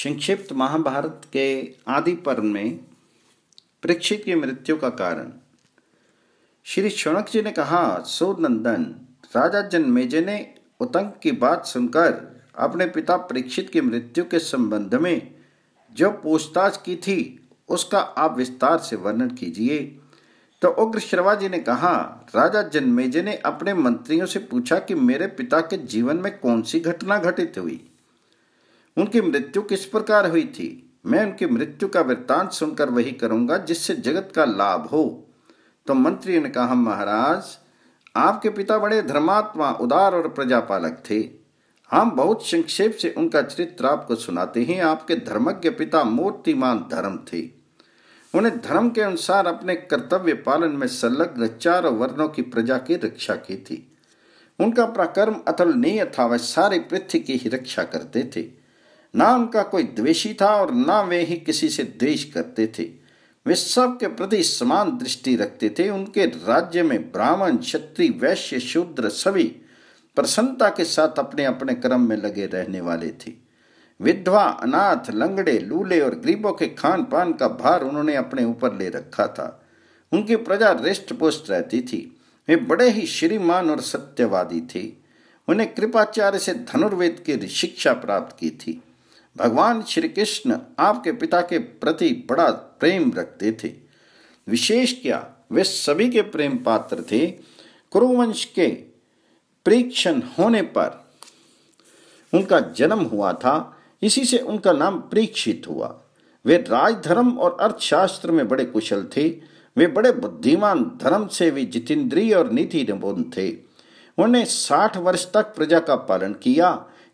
संक्षिप्त महाभारत के आदि पर्व में परीक्षित की मृत्यु का कारण श्री शौनक जी ने कहा सोनंदन राजा जनमेजे ने उतंक की बात सुनकर अपने पिता परीक्षित की मृत्यु के संबंध में जो पूछताछ की थी उसका आप विस्तार से वर्णन कीजिए तो उग्र शर्मा जी ने कहा राजा जनमेजे ने अपने मंत्रियों से पूछा कि मेरे पिता के जीवन में कौन सी घटना घटित हुई उनकी मृत्यु किस प्रकार हुई थी मैं उनकी मृत्यु का वृत्तांत सुनकर वही करूंगा जिससे जगत का लाभ हो तो मंत्री ने कहा महाराज आपके पिता बड़े धर्मात्मा उदार और प्रजापालक थे हम बहुत संक्षेप से उनका चरित्र आपको सुनाते हैं आपके धर्मज्ञ पिता मूर्तिमान धर्म थे उन्हें धर्म के अनुसार अपने कर्तव्य पालन में संलग्न चारों वर्णों की प्रजा की रक्षा की थी उनका प्रकर्म अतुलनीय था वह सारी पृथ्वी की ही रक्षा करते थे ना उनका कोई द्वेषी था और ना वे ही किसी से द्वेष करते थे वे सब के प्रति समान दृष्टि रखते थे उनके राज्य में ब्राह्मण क्षत्रिय वैश्य शूद्र सभी प्रसन्नता के साथ अपने अपने क्रम में लगे रहने वाले थे विधवा अनाथ लंगड़े लूले और गरीबों के खान पान का भार उन्होंने अपने ऊपर ले रखा था उनकी प्रजा रिष्ट पुष्ट रहती थी वे बड़े ही श्रीमान और सत्यवादी थे उन्हें कृपाचार्य से धनुर्वेद की शिक्षा प्राप्त की थी भगवान श्री कृष्ण आपके पिता के प्रति बड़ा प्रेम रखते थे विशेष क्या वे सभी के प्रेम पात्र थे कुरुवंश के परीक्षण होने पर उनका जन्म हुआ था इसी से उनका नाम परीक्षित हुआ वे राजधर्म और अर्थशास्त्र में बड़े कुशल थे वे बड़े बुद्धिमान धर्म से भी जितेंद्रीय और नीति निपुण थे उन्होंने साठ वर्ष तक प्रजा का पालन किया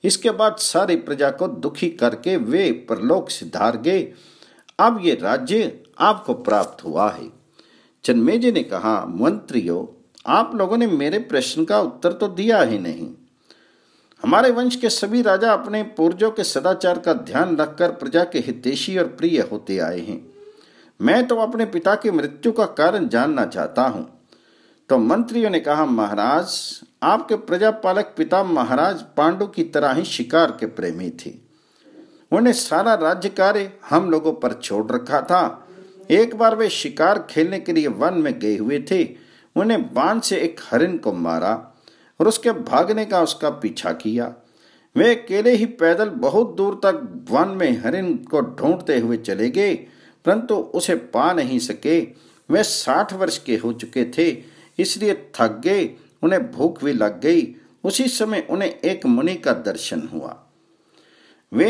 इसके बाद सारी प्रजा को दुखी करके वे परलोक सिधार गए अब ये राज्य आपको प्राप्त हुआ है चन्मे ने कहा मंत्रियों आप लोगों ने मेरे प्रश्न का उत्तर तो दिया ही नहीं हमारे वंश के सभी राजा अपने पूर्वजों के सदाचार का ध्यान रखकर प्रजा के हितेशी और प्रिय होते आए हैं मैं तो अपने पिता की मृत्यु का कारण जानना चाहता हूं तो मंत्रियों ने कहा महाराज आपके प्रजापालक पिता महाराज पांडु की तरह ही शिकार के प्रेमी थे उन्हें सारा राज्य कार्य हम लोगों पर छोड़ रखा था एक बार वे शिकार खेलने के लिए वन में गए हुए थे उन्हें बाण से एक हरिन को मारा और उसके भागने का उसका पीछा किया वे अकेले ही पैदल बहुत दूर तक वन में हरिन को ढूंढते हुए चले गए परंतु उसे पा नहीं सके वे साठ वर्ष के हो चुके थे इसलिए थक गए उन्हें भूख भी लग गई उसी समय उन्हें एक मुनि का दर्शन हुआ वे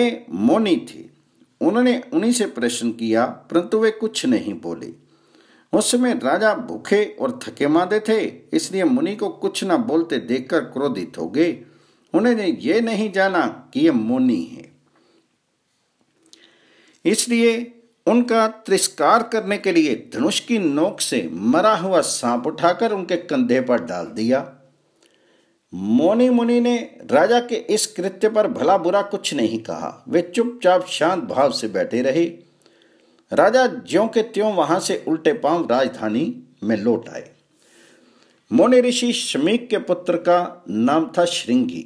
मोनी थे उन्होंने उन्हीं से प्रश्न किया परंतु वे कुछ नहीं बोले उस समय राजा भूखे और थके मादे थे इसलिए मुनि को कुछ न बोलते देखकर क्रोधित हो गए उन्होंने ये नहीं जाना कि यह मुनि है इसलिए उनका तिरस्कार करने के लिए धनुष की नोक से मरा हुआ सांप उठाकर उनके कंधे पर डाल दिया मोनी मुनि ने राजा के इस कृत्य पर भला बुरा कुछ नहीं कहा वे चुपचाप शांत भाव से बैठे रहे राजा ज्यों के त्यों वहां से उल्टे पांव राजधानी में लौट आए मोनी ऋषि शमीक के पुत्र का नाम था श्रृंगी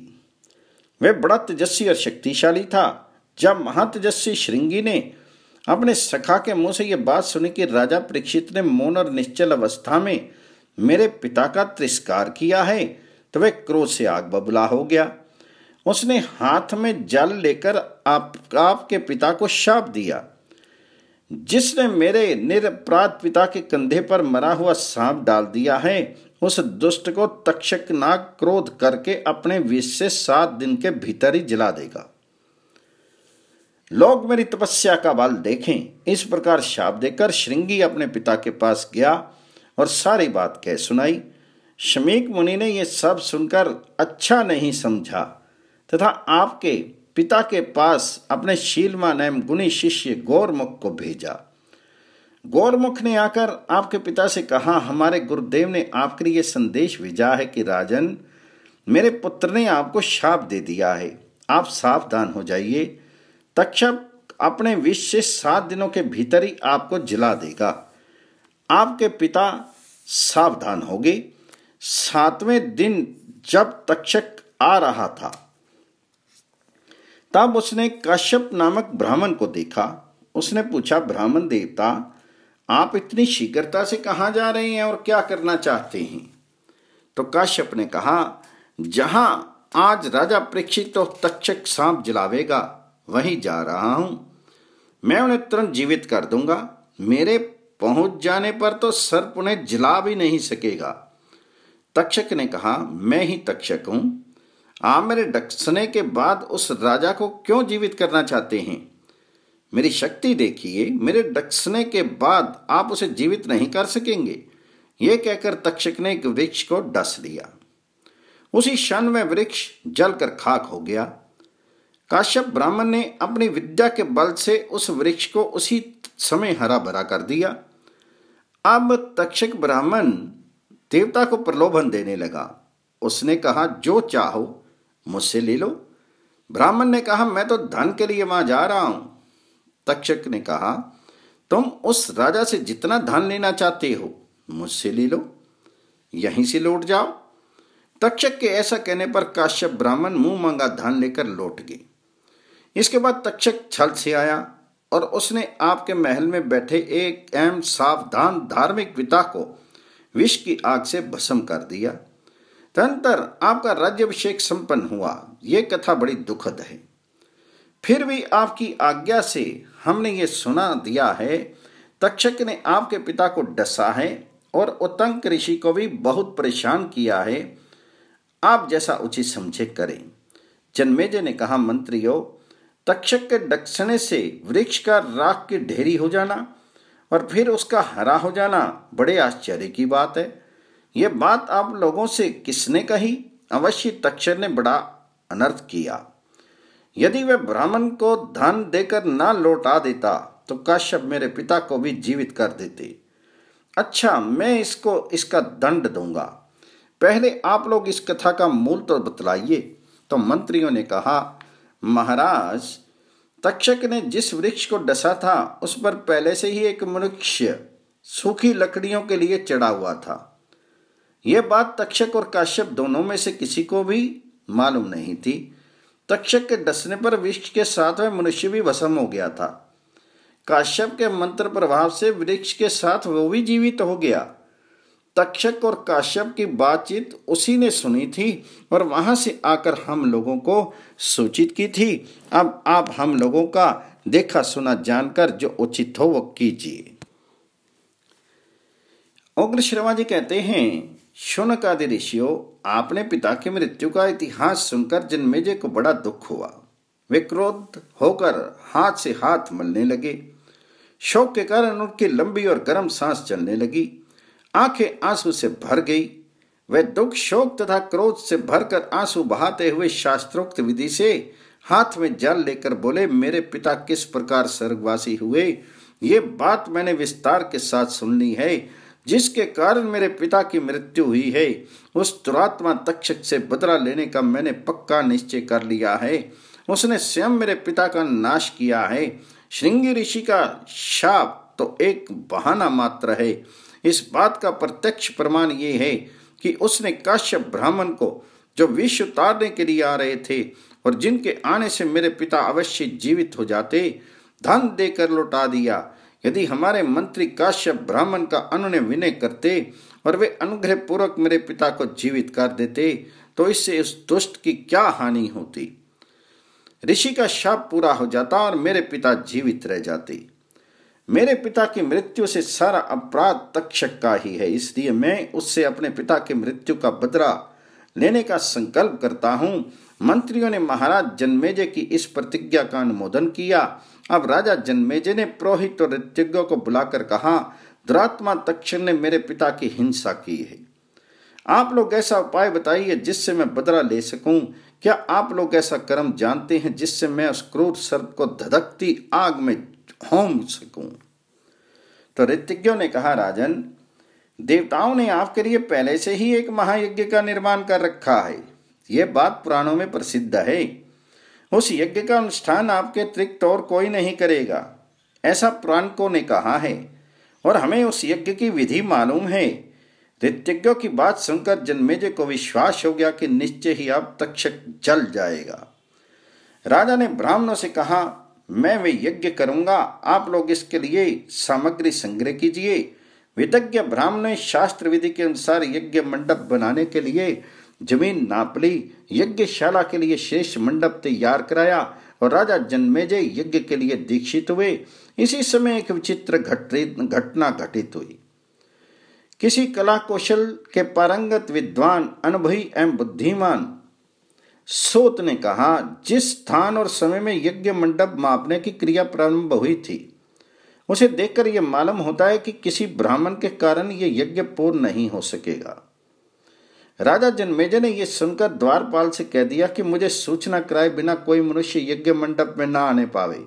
वे बड़ा तेजस्वी और शक्तिशाली था जब महातेजस्वी श्रृंगी ने अपने सखा के मुंह से यह बात सुनी कि राजा परीक्षित ने मौन और निश्चल अवस्था में मेरे पिता का तिरस्कार किया है तो वह क्रोध से आग बबुला हो गया उसने हाथ में जल लेकर आप आपके पिता को शाप दिया जिसने मेरे निरपराध पिता के कंधे पर मरा हुआ सांप डाल दिया है उस दुष्ट को तक्षक नाग क्रोध करके अपने विष से सात दिन के भीतर ही जला देगा लोग मेरी तपस्या का बाल देखें इस प्रकार शाप देकर श्रृंगी अपने पिता के पास गया और सारी बात कह सुनाई शमीक मुनि ने यह सब सुनकर अच्छा नहीं समझा तथा आपके पिता के पास अपने शीलमा नैम गुणी शिष्य गौरमुख को भेजा गौरमुख ने आकर आपके पिता से कहा हमारे गुरुदेव ने आपके लिए संदेश भेजा है कि राजन मेरे पुत्र ने आपको शाप दे दिया है आप सावधान हो जाइए तक्षक अपने विष से सात दिनों के भीतर ही आपको जिला देगा आपके पिता सावधान होगी सातवें दिन जब तक्षक आ रहा था तब उसने कश्यप नामक ब्राह्मण को देखा उसने पूछा ब्राह्मण देवता आप इतनी शीघ्रता से कहा जा रहे हैं और क्या करना चाहते हैं तो कश्यप ने कहा जहां आज राजा परीक्षित तो तक्षक सांप जलावेगा वहीं जा रहा हूं मैं उन्हें तुरंत जीवित कर दूंगा मेरे पहुंच जाने पर तो सर्प उन्हें जला भी नहीं सकेगा तक्षक ने कहा मैं ही तक्षक हूं आप मेरे डकसने के बाद उस राजा को क्यों जीवित करना चाहते हैं मेरी शक्ति देखिए मेरे डकसने के बाद आप उसे जीवित नहीं कर सकेंगे ये कहकर तक्षक ने एक वृक्ष को डस दिया उसी क्षण में वृक्ष जलकर खाक हो गया काश्यप ब्राह्मण ने अपनी विद्या के बल से उस वृक्ष को उसी समय हरा भरा कर दिया अब तक्षक ब्राह्मण देवता को प्रलोभन देने लगा उसने कहा जो चाहो मुझसे ले लो ब्राह्मण ने कहा मैं तो धन के लिए वहां जा रहा हूं तक्षक ने कहा तुम उस राजा से जितना धन लेना चाहते हो मुझसे ले लो यहीं से लौट जाओ तक्षक के ऐसा कहने पर काश्यप ब्राह्मण मुंह मांगा धन लेकर लौट गए इसके बाद तक्षक छल से आया और उसने आपके महल में बैठे एक अहम सावधान धार्मिक पिता को विष की आग से भस्म कर दिया तंतर आपका राज्यभिषेक संपन्न हुआ यह कथा बड़ी दुखद है फिर भी आपकी आज्ञा से हमने ये सुना दिया है तक्षक ने आपके पिता को डसा है और उतंक ऋषि को भी बहुत परेशान किया है आप जैसा उचित समझे करें जन्मेजय ने कहा मंत्रियों तक्षक के दक्षिणे से वृक्ष का राख की ढेरी हो जाना और फिर उसका हरा हो जाना बड़े आश्चर्य की बात है ये बात आप लोगों से किसने कही अवश्य तक्षर ने बड़ा अनर्थ किया यदि वह ब्राह्मण को धन देकर ना लौटा देता तो काश्यप मेरे पिता को भी जीवित कर देते अच्छा मैं इसको इसका दंड दूंगा पहले आप लोग इस कथा का मूल तो बतलाइए तो मंत्रियों ने कहा महाराज तक्षक ने जिस वृक्ष को डसा था उस पर पहले से ही एक मनुष्य सूखी लकड़ियों के लिए चढ़ा हुआ था यह बात तक्षक और काश्यप दोनों में से किसी को भी मालूम नहीं थी तक्षक के डसने पर वृक्ष के साथ में मनुष्य भी वसम हो गया था काश्यप के मंत्र प्रभाव से वृक्ष के साथ वो भी जीवित हो गया तक्षक और काश्यप की बातचीत उसी ने सुनी थी और वहां से आकर हम लोगों को सूचित की थी अब आप हम लोगों का देखा सुना जानकर जो उचित हो वो कीजिए उग्र शर्मा जी कहते हैं शुनक आदि ऋषियों आपने पिता की मृत्यु का इतिहास सुनकर जिनमेजे को बड़ा दुख हुआ वे क्रोध होकर हाथ से हाथ मलने लगे शोक के कारण उनकी लंबी और गर्म सांस चलने लगी आंखें आंसू से भर गई वह दुख शोक तथा क्रोध से भरकर आंसू बहाते हुए शास्त्रोक्त विधि से हाथ में जल लेकर बोले मेरे पिता किस प्रकार स्वर्गवासी हुए ये बात मैंने विस्तार के साथ सुन ली है जिसके कारण मेरे पिता की मृत्यु हुई है उस दुरात्मा तक्षक से बदला लेने का मैंने पक्का निश्चय कर लिया है उसने स्वयं मेरे पिता का नाश किया है श्रृंगी ऋषि का शाप तो एक बहाना मात्र है इस बात का प्रत्यक्ष प्रमाण ये है कि उसने काश्यप ब्राह्मण को जो विश्व तारने के लिए आ रहे थे और जिनके आने से मेरे पिता अवश्य जीवित हो जाते धन देकर लौटा दिया यदि हमारे मंत्री काश्यप ब्राह्मण का अनुनय विनय करते और वे अनुग्रह पूर्वक मेरे पिता को जीवित कर देते तो इससे उस दुष्ट की क्या हानि होती ऋषि का शाप पूरा हो जाता और मेरे पिता जीवित रह जाते मेरे पिता की मृत्यु से सारा अपराध तक्षक का ही है इसलिए मैं उससे अपने पिता की मृत्यु का बदला लेने का संकल्प करता हूँ मंत्रियों ने महाराज जनमेजे की इस प्रतिज्ञा का अनुमोदन किया अब राजा जनमेजे ने पुरोहित और ऋतज्ञों को बुलाकर कहा दुरात्मा तक्षण ने मेरे पिता की हिंसा की है आप लोग ऐसा उपाय बताइए जिससे मैं बदला ले सकूं क्या आप लोग ऐसा कर्म जानते हैं जिससे मैं उस क्रूर सर्प को धधकती आग में होम सकूं तो ऋतिज्ञों ने कहा राजन देवताओं ने आपके लिए पहले से ही एक महायज्ञ का निर्माण कर रखा है यह बात पुराणों में प्रसिद्ध है उस यज्ञ का अनुष्ठान आपके त्रिक्त और कोई नहीं करेगा ऐसा पुराणकों ने कहा है और हमें उस यज्ञ की विधि मालूम है ऋतज्ञों की बात सुनकर जन्मेजय को विश्वास हो गया कि निश्चय ही अब तक्षक जल जाएगा राजा ने ब्राह्मणों से कहा मैं वे यज्ञ करूंगा आप लोग इसके लिए सामग्री संग्रह कीजिए विदज्ञ ब्राह्मण ने शास्त्र विधि के अनुसार यज्ञ मंडप बनाने के लिए जमीन नाप ली यज्ञशाला के लिए शेष मंडप तैयार कराया और राजा जन्मेजय यज्ञ के लिए दीक्षित हुए इसी समय एक विचित्र घटना घटित हुई किसी कला कौशल के पारंगत विद्वान अनुभवी एवं बुद्धिमान सोत ने कहा जिस स्थान और समय में यज्ञ मंडप मापने की क्रिया प्रारंभ हुई थी उसे देखकर यह मालूम होता है कि किसी ब्राह्मण के कारण यह यज्ञ पूर्ण नहीं हो सकेगा राजा जनमेजा ने यह सुनकर द्वारपाल से कह दिया कि मुझे सूचना कराए बिना कोई मनुष्य यज्ञ मंडप में ना आने पावे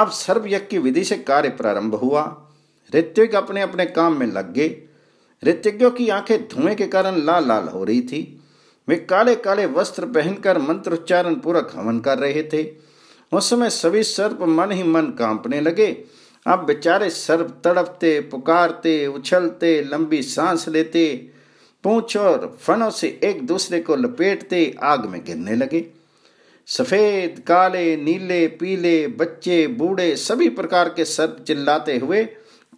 अब सर्वयज्ञ की विधि से कार्य प्रारंभ हुआ ऋत्विक अपने अपने काम में लग गए ऋतज्ञों की आंखें धुएं के कारण लाल लाल हो रही थी वे काले काले वस्त्र पहनकर मंत्रोच्चारण पूर्वक हवन कर रहे थे उस समय सभी सर्प मन ही मन कांपने लगे अब बेचारे सर्प तड़पते पुकारते उछलते लंबी सांस लेते पूछ और फनों से एक दूसरे को लपेटते आग में गिरने लगे सफेद काले नीले पीले बच्चे बूढ़े सभी प्रकार के सर्प चिल्लाते हुए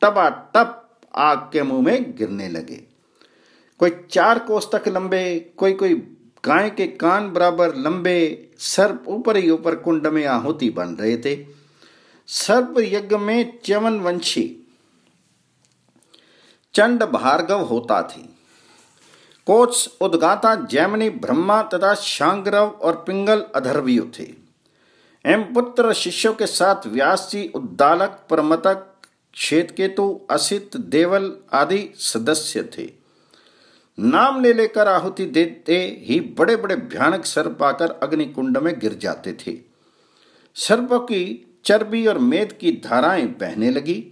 टपा टप आग के मुंह में गिरने लगे कोई चार कोस तक लंबे कोई कोई गाय के कान बराबर लंबे सर्प ऊपर ही ऊपर कुंड में आहुति बन रहे थे सर्प यज्ञ में च्यवन वंशी चंड भार्गव होता थी कोच उदगाता जैमनी ब्रह्मा तथा शांग्रव और पिंगल अधर्वियु थे एम पुत्र शिष्यों के साथ व्यासी उद्दालक प्रमतक केतु असित देवल आदि सदस्य थे नाम ले लेकर आहुति देते ही बड़े बड़े भयानक सर्प आकर अग्निकुंड में गिर जाते थे सर्पों की चर्बी और मेद की धाराएं बहने लगी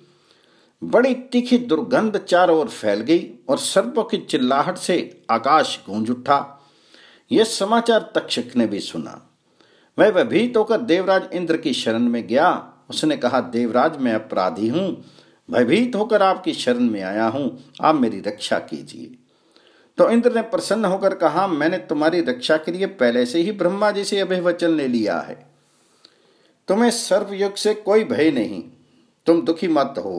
बड़ी तीखी दुर्गंध चारों ओर फैल गई और सर्पों की चिल्लाहट से आकाश गूंज उठा यह समाचार तक्षक ने भी सुना वह भयभीत होकर देवराज इंद्र की शरण में गया उसने कहा देवराज मैं अपराधी हूं भयभीत होकर आपकी शरण में आया हूं आप मेरी रक्षा कीजिए तो इंद्र ने प्रसन्न होकर कहा मैंने तुम्हारी रक्षा के लिए पहले से ही ब्रह्मा जी से अभिवचन ले लिया है तुम्हें सर्वयुग से कोई भय नहीं तुम दुखी मत हो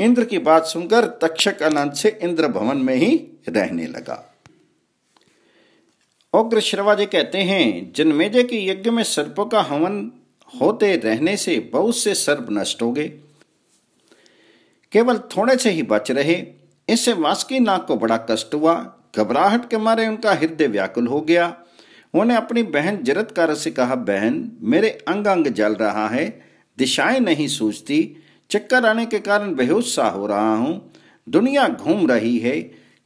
इंद्र की बात सुनकर तक्षक अनंत से इंद्र भवन में ही रहने लगा उग्र श्रवा जी कहते हैं जन्मेजय के यज्ञ में सर्पों का हवन होते रहने से बहुत से सर्प नष्ट हो गए केवल थोड़े से ही बच रहे इससे वासुकी नाग को बड़ा कष्ट हुआ घबराहट के मारे उनका हृदय व्याकुल हो गया उन्होंने अपनी बहन जरतकार से कहा बहन मेरे अंग अंग जल रहा है दिशाएं नहीं सूझती चक्कर आने के कारण बेहोश सा हो रहा हूं दुनिया घूम रही है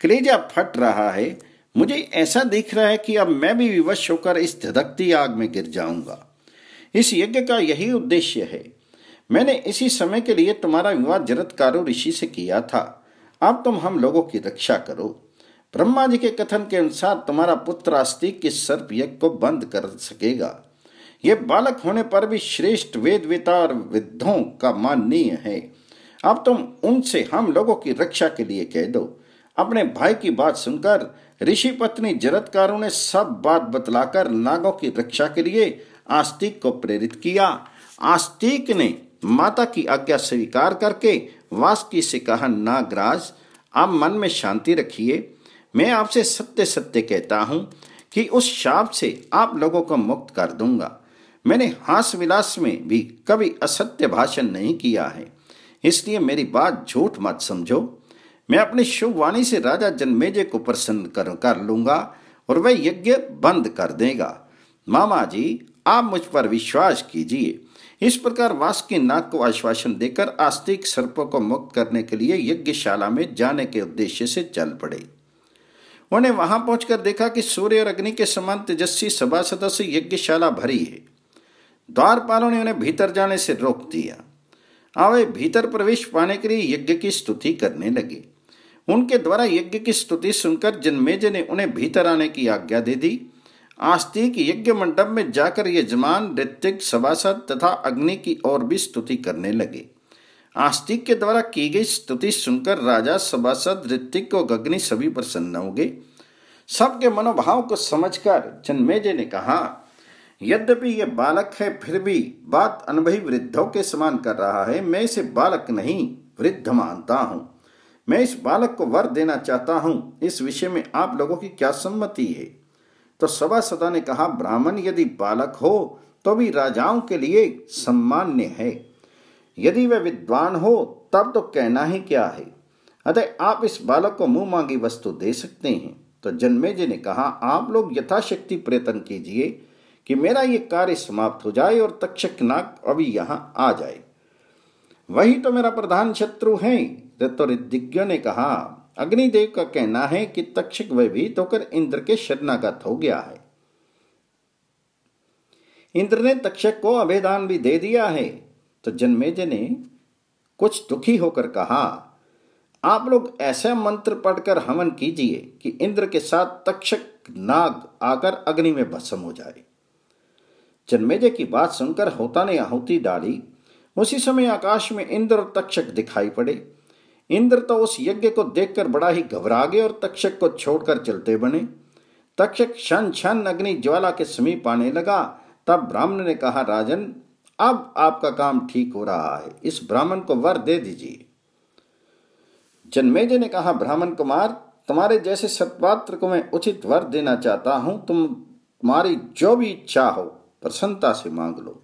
कलेजा फट रहा है मुझे ऐसा दिख रहा है कि अब मैं भी विवश होकर इस धधकती आग में गिर जाऊंगा इस यज्ञ का यही उद्देश्य है मैंने इसी समय के लिए तुम्हारा विवाह जरतकारो ऋषि से किया था अब तुम हम लोगों की रक्षा करो ब्रह्मा जी के कथन के अनुसार तुम्हारा पुत्र आस्तिक के सर्प यज्ञ को बंद कर सकेगा ये बालक होने पर भी श्रेष्ठ वेद वेता और विद्धों का माननीय है अब तुम उनसे हम लोगों की रक्षा के लिए कह दो अपने भाई की बात सुनकर ऋषि पत्नी जरतकारों ने सब बात बतलाकर नागों की रक्षा के लिए आस्तिक को प्रेरित किया आस्तिक ने माता की आज्ञा स्वीकार करके वासुकी से कहा नागराज आप मन में शांति रखिए मैं आपसे सत्य सत्य कहता हूँ कि उस शाप से आप लोगों को मुक्त कर दूंगा मैंने हास विलास में भी कभी असत्य भाषण नहीं किया है इसलिए मेरी बात झूठ मत समझो मैं अपनी शुभ वाणी से राजा जनमेजे को प्रसन्न कर लूंगा और वह यज्ञ बंद कर देगा मामा जी आप मुझ पर विश्वास कीजिए इस प्रकार नाग को आश्वासन देकर आस्तिक सर्पों को मुक्त करने के लिए यज्ञशाला में जाने के उद्देश्य से चल पड़े उन्हें वहां पहुंचकर देखा कि सूर्य और अग्नि के समान तेजस्वी सभा सदस्य यज्ञशाला भरी है द्वारपालों ने उन्हें भीतर जाने से रोक दिया आवे भीतर प्रवेश पाने के लिए यज्ञ की स्तुति करने लगे उनके द्वारा यज्ञ की स्तुति सुनकर जन्मेजय ने उन्हें भीतर आने की आज्ञा दे दी आस्तिक यज्ञ मंडप में जाकर यजमान ऋतिक सभासद तथा अग्नि की और भी स्तुति करने लगे आस्तिक के द्वारा की गई स्तुति सुनकर राजा सभासद ऋतिक और अग्नि सभी प्रसन्न हो गए सबके मनोभाव को समझकर जन्मेजय ने कहा यद्यपि ये बालक है फिर भी बात अनुभवी वृद्धों के समान कर रहा है मैं इसे बालक नहीं वृद्ध मानता हूँ मैं इस बालक को वर देना चाहता हूँ इस विषय में आप लोगों की क्या सम्मति है तो सभासदा ने कहा ब्राह्मण यदि बालक हो तो भी राजाओं के लिए सम्मान्य है यदि वह विद्वान हो तब तो कहना ही क्या है अतः आप इस बालक को मुंह मांगी वस्तु दे सकते हैं तो जन्मे जी ने कहा आप लोग यथाशक्ति प्रयत्न कीजिए कि मेरा ये कार्य समाप्त हो जाए और तक्षक नाग अभी यहां आ जाए वही तो मेरा प्रधान शत्रु है तो ने कहा अग्निदेव का कहना है कि तक्षक वह भयभीत होकर इंद्र के शरणागत हो गया है इंद्र ने तक्षक को अभेदान भी दे दिया है तो जन्मेजय ने कुछ दुखी होकर कहा आप लोग ऐसे मंत्र पढ़कर हवन कीजिए कि इंद्र के साथ तक्षक नाग आकर अग्नि में भस्म हो जाए जन्मेजय की बात सुनकर होता ने आहुति डाली उसी समय आकाश में इंद्र और तक्षक दिखाई पड़े इंद्र तो उस यज्ञ को देखकर बड़ा ही घबरा गए और तक्षक को छोड़कर चलते बने तक्षक क्षण क्षण अग्नि ज्वाला के समीप आने लगा तब ब्राह्मण ने कहा राजन अब आपका काम ठीक हो रहा है इस ब्राह्मण को वर दे दीजिए जन्मेजे ने कहा ब्राह्मण कुमार तुम्हारे जैसे सत्पात्र को मैं उचित वर देना चाहता हूं तुम तुम्हारी जो भी इच्छा हो प्रसन्नता से मांग लो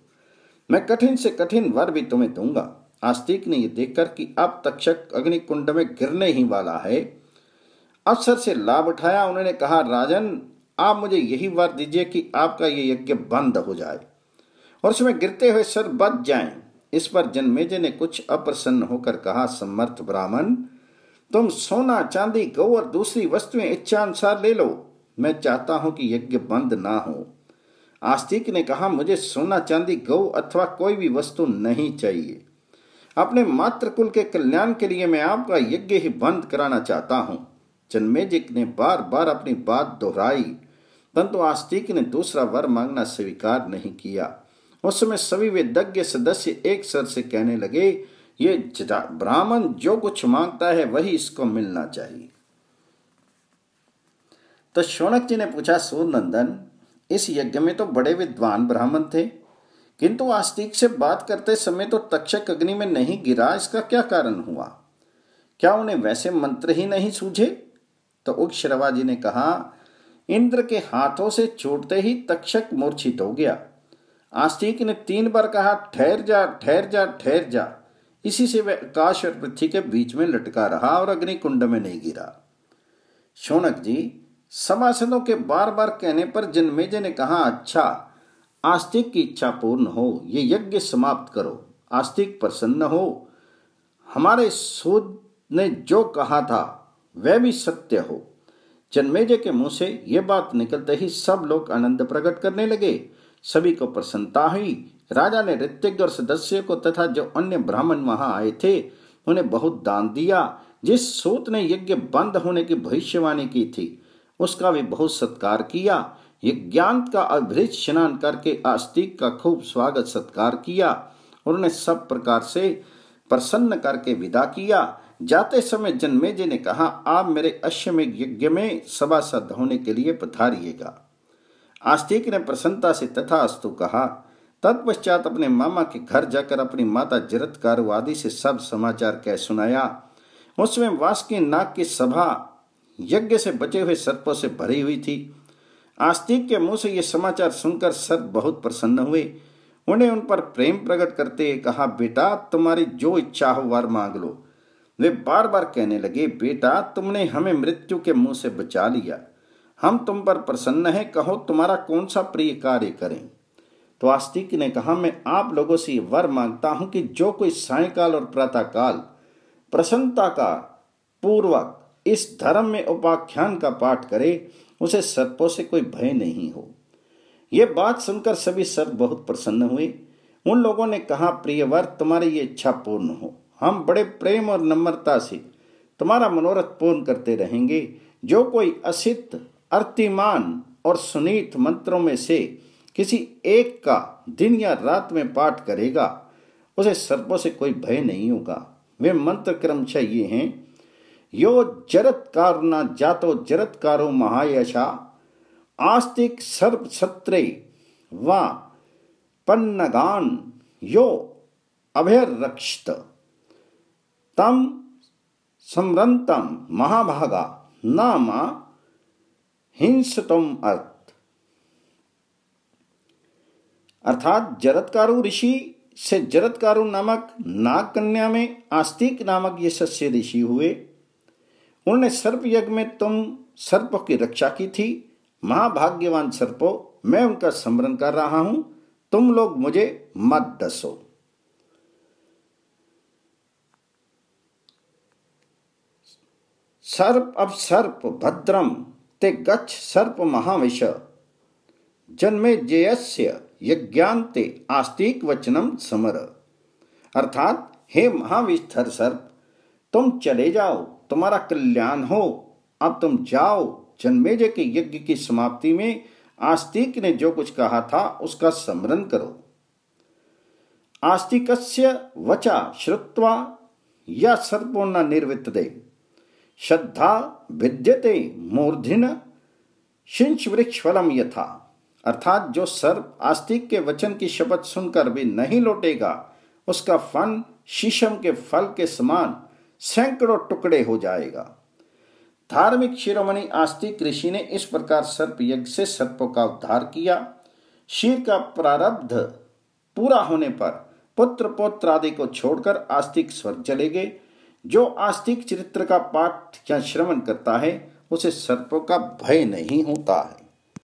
मैं कठिन से कठिन वर भी तुम्हें दूंगा आस्तिक ने यह देखकर कि अब तक्षक अग्निकुंड में गिरने ही वाला है अवसर से लाभ उठाया उन्होंने कहा राजन आप मुझे यही वर दीजिए कि आपका ये यज्ञ बंद हो जाए और उसमें गिरते हुए सर बच जाएं। इस पर जनमेजे ने कुछ अप्रसन्न होकर कहा समर्थ ब्राह्मण तुम सोना चांदी गौ और दूसरी वस्तुएं इच्छानुसार ले लो मैं चाहता हूं कि यज्ञ बंद ना हो आस्तिक ने कहा मुझे सोना चांदी गौ अथवा कोई भी वस्तु नहीं चाहिए अपने मात्र कुल के कल्याण के लिए मैं आपका यज्ञ ही बंद कराना चाहता हूं जन्मेजिक ने बार बार अपनी बात दोहराई परंतु आस्तिक ने दूसरा वर मांगना स्वीकार नहीं किया उस समय सभी वेदज्ञ सदस्य एक सर से कहने लगे ये ब्राह्मण जो कुछ मांगता है वही इसको मिलना चाहिए तो शौनक जी ने पूछा सूर्य नंदन इस यज्ञ में तो बड़े विद्वान ब्राह्मण थे किंतु आस्तिक से बात करते समय तो तक्षक अग्नि में नहीं गिरा इसका क्या कारण हुआ क्या उन्हें वैसे मंत्र ही नहीं सूझे तो उक्षरवा जी ने कहा इंद्र के हाथों से छूटते ही तक्षक मूर्छित हो गया आस्तिक ने तीन बार कहा ठहर जा ठहर जा ठहर जा इसी से वह आकाश और पृथ्वी के बीच में लटका रहा और अग्नि कुंड में नहीं गिरा शौनक जी समासदों के बार बार कहने पर जनमेजे ने कहा अच्छा आस्तिक की इच्छा पूर्ण हो ये यज्ञ समाप्त करो आस्तिक प्रसन्न हो हमारे सूद ने जो कहा था वह भी सत्य हो जन्मेजे के मुंह से यह बात निकलते ही सब लोग आनंद प्रकट करने लगे सभी को प्रसन्नता हुई राजा ने ऋतिक और सदस्य को तथा जो अन्य ब्राह्मण वहां आए थे उन्हें बहुत दान दिया जिस सूत ने यज्ञ बंद होने की भविष्यवाणी की थी उसका भी बहुत सत्कार किया यज्ञांत का अभृत स्नान करके आस्तिक का खूब स्वागत सत्कार किया उन्होंने सब प्रकार से प्रसन्न करके विदा किया जाते समय जन्मेजय ने कहा आप मेरे अश्वमेघ यज्ञ में सभासद होने के लिए पधारिएगा आस्तिक ने प्रसन्नता से तथा अस्तु कहा तत्पश्चात अपने मामा के घर जाकर अपनी माता जरत आदि से सब समाचार कह सुनाया उसमें वासुकी नाग की सभा यज्ञ से बचे हुए सर्पों से भरी हुई थी आस्तिक के मुंह से ये समाचार सुनकर सर बहुत प्रसन्न हुए उन्हें उन पर प्रेम प्रकट करते कहा बेटा तुम्हारी जो इच्छा हो वार मांग लो वे बार बार कहने लगे बेटा तुमने हमें मृत्यु के मुंह से बचा लिया हम तुम पर प्रसन्न हैं कहो तुम्हारा कौन सा प्रिय कार्य करें तो आस्तिक ने कहा मैं आप लोगों से वर मांगता हूं कि जो कोई सायकाल और प्रातःकाल प्रसन्नता का पूर्वक इस धर्म में उपाख्यान का पाठ करे उसे सर्पों से कोई भय नहीं हो यह बात सुनकर सभी सर्प बहुत प्रसन्न हुए उन लोगों ने कहा प्रियवर तुम्हारी ये इच्छा पूर्ण हो हम बड़े प्रेम और नम्रता से तुम्हारा मनोरथ पूर्ण करते रहेंगे जो कोई असित अर्तिमान और सुनीत मंत्रों में से किसी एक का दिन या रात में पाठ करेगा उसे सर्पों से कोई भय नहीं होगा वे मंत्र क्रमशः ये हैं यो जरत्कार न जातो जरत्कारो महायशा आस्तिक सत्रे व पन्नगान यो अभयरक्षित तम समरंतम महाभागा नाम हिंसतम अर्थ अर्थात जरत्कारु ऋषि से जरत्कारु नामक नाग कन्या में आस्तिक नामक ये सस्य ऋषि हुए उन्होंने सर्प यज्ञ में तुम सर्पों की रक्षा की थी महाभाग्यवान सर्पो मैं उनका स्मरण कर रहा हूं तुम लोग मुझे मत दसो सर्प अब सर्प भद्रम ते गच्छ सर्प महाविश जन्मे जयस्य यज्ञान ते आस्तिक वचनम समर अर्थात हे महाविस्थर सर्प तुम चले जाओ तुम्हारा कल्याण हो अब तुम जाओ जन्मेजय के यज्ञ की समाप्ति में आस्तिक ने जो कुछ कहा था उसका स्मरण करो आस्तिक वचा श्रुत्वा या सर्पूर्ण दे श्रद्धा विद्यते मूर्धिन शिंच वृक्ष फलम यथा अर्थात जो सर्प आस्तिक के वचन की शपथ सुनकर भी नहीं लौटेगा उसका फन शीशम के फल के समान सैकड़ों टुकड़े हो जाएगा धार्मिक शिरोमणि आस्तिक ऋषि ने इस प्रकार सर्प यज्ञ से सर्पों का उद्धार किया शिव का प्रारब्ध पूरा होने पर पुत्र पौत्र आदि को छोड़कर आस्तिक स्वर्ग चले गए जो आस्तिक चरित्र का पाठ या श्रवण करता है उसे सर्पों का भय नहीं होता है